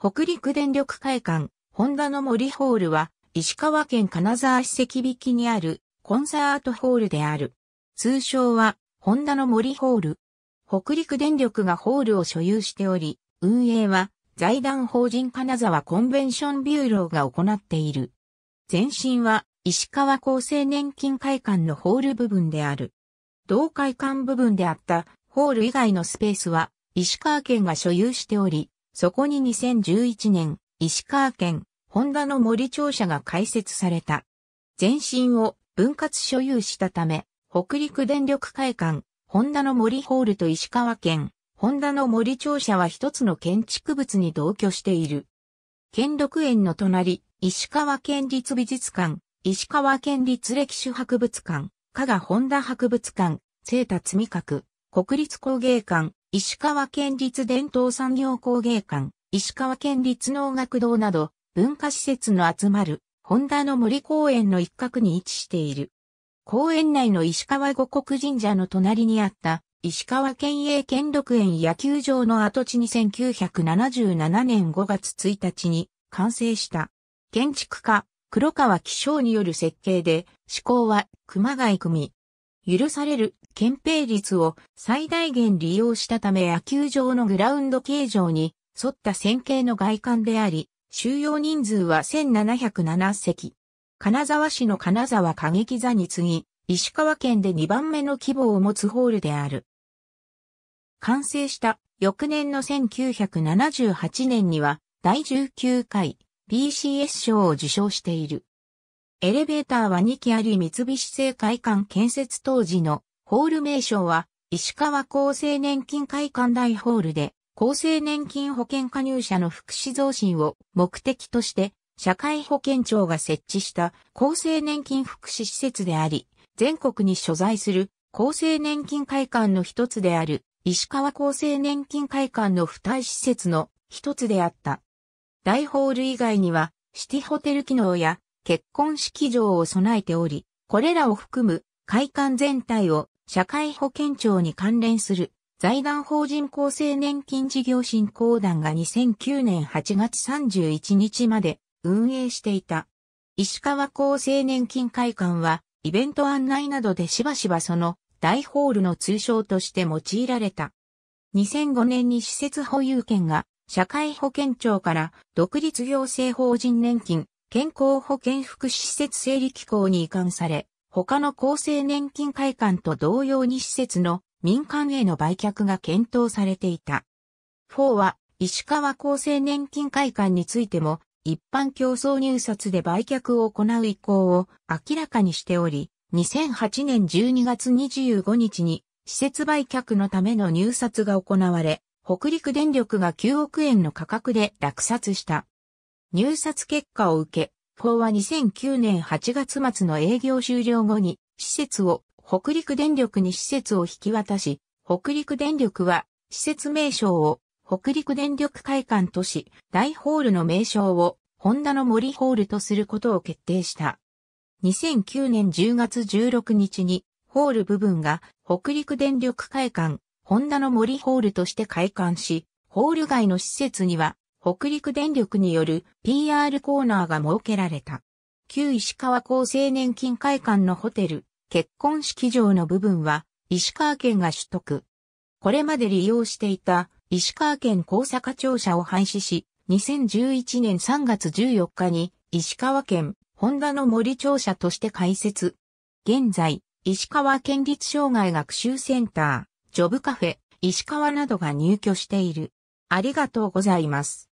北陸電力会館、ホンダの森ホールは、石川県金沢市関引きにあるコンサートホールである。通称は、ホンダの森ホール。北陸電力がホールを所有しており、運営は財団法人金沢コンベンションビューローが行っている。前身は石川厚生年金会館のホール部分である。同会館部分であったホール以外のスペースは石川県が所有しており、そこに2011年、石川県、本田の森庁舎が開設された。前身を分割所有したため、北陸電力会館、本田の森ホールと石川県、本田の森庁舎は一つの建築物に同居している。県六園の隣、石川県立美術館、石川県立歴史博物館、加賀本田博物館、聖田積み閣、国立工芸館、石川県立伝統産業工芸館、石川県立農学堂など文化施設の集まる本田の森公園の一角に位置している。公園内の石川五国神社の隣にあった石川県営兼六園野球場の跡地に1977年5月1日に完成した。建築家、黒川紀章による設計で、施工は熊谷組。許される憲兵率を最大限利用したため野球場のグラウンド形状に沿った線形の外観であり、収容人数は1707席。金沢市の金沢歌劇座に次ぎ、石川県で2番目の規模を持つホールである。完成した翌年の1978年には第19回 BCS 賞を受賞している。エレベーターは2機あり三菱製会館建設当時のホール名称は、石川厚生年金会館大ホールで、厚生年金保険加入者の福祉増進を目的として、社会保険庁が設置した厚生年金福祉施設であり、全国に所在する厚生年金会館の一つである、石川厚生年金会館の付帯施設の一つであった。大ホール以外には、シティホテル機能や結婚式場を備えており、これらを含む会館全体を社会保険庁に関連する財団法人厚生年金事業振興団が2009年8月31日まで運営していた。石川厚生年金会館はイベント案内などでしばしばその大ホールの通称として用いられた。2005年に施設保有権が社会保険庁から独立行政法人年金健康保険福祉施設整理機構に移管され、他の厚生年金会館と同様に施設の民間への売却が検討されていた。4は石川厚生年金会館についても一般競争入札で売却を行う意向を明らかにしており、2008年12月25日に施設売却のための入札が行われ、北陸電力が9億円の価格で落札した。入札結果を受け、法は2009年8月末の営業終了後に、施設を北陸電力に施設を引き渡し、北陸電力は施設名称を北陸電力会館とし、大ホールの名称をホンダの森ホールとすることを決定した。2009年10月16日にホール部分が北陸電力会館ホンダの森ホールとして開館し、ホール外の施設には北陸電力による PR コーナーが設けられた。旧石川厚生年金会館のホテル、結婚式場の部分は、石川県が取得。これまで利用していた石川県高坂庁舎を廃止し、2011年3月14日に石川県本田の森庁舎として開設。現在、石川県立障害学習センター、ジョブカフェ、石川などが入居している。ありがとうございます。